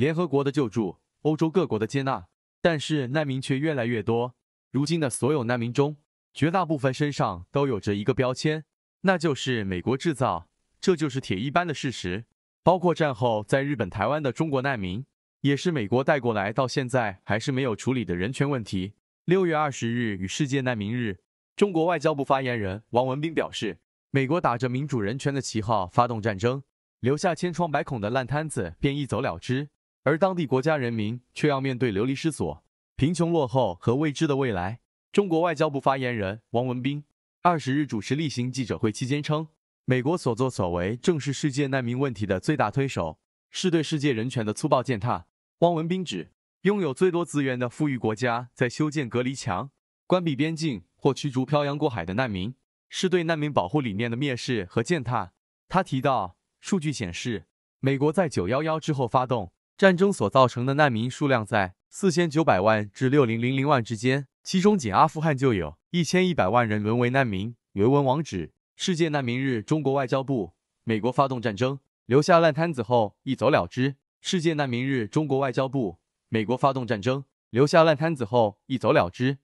联合国的救助，欧洲各国的接纳，但是难民却越来越多。如今的所有难民中，绝大部分身上都有着一个标签，那就是“美国制造”。这就是铁一般的事实。包括战后在日本、台湾的中国难民，也是美国带过来，到现在还是没有处理的人权问题。六月二十日与世界难民日，中国外交部发言人王文斌表示：“美国打着民主人权的旗号发动战争，留下千疮百孔的烂摊子，便一走了之。”而当地国家人民却要面对流离失所、贫穷落后和未知的未来。中国外交部发言人王文斌二十日主持例行记者会期间称，美国所作所为正是世界难民问题的最大推手，是对世界人权的粗暴践踏。汪文斌指，拥有最多资源的富裕国家在修建隔离墙、关闭边境或驱逐漂洋过海的难民，是对难民保护理念的蔑视和践踏。他提到，数据显示，美国在九幺幺之后发动。战争所造成的难民数量在四千九百万至六零零零万之间，其中仅阿富汗就有一千一百万人沦为难民。原文网址：世界难民日，中国外交部。美国发动战争，留下烂摊子后一走了之。世界难民日，中国外交部。美国发动战争，留下烂摊子后一走了之。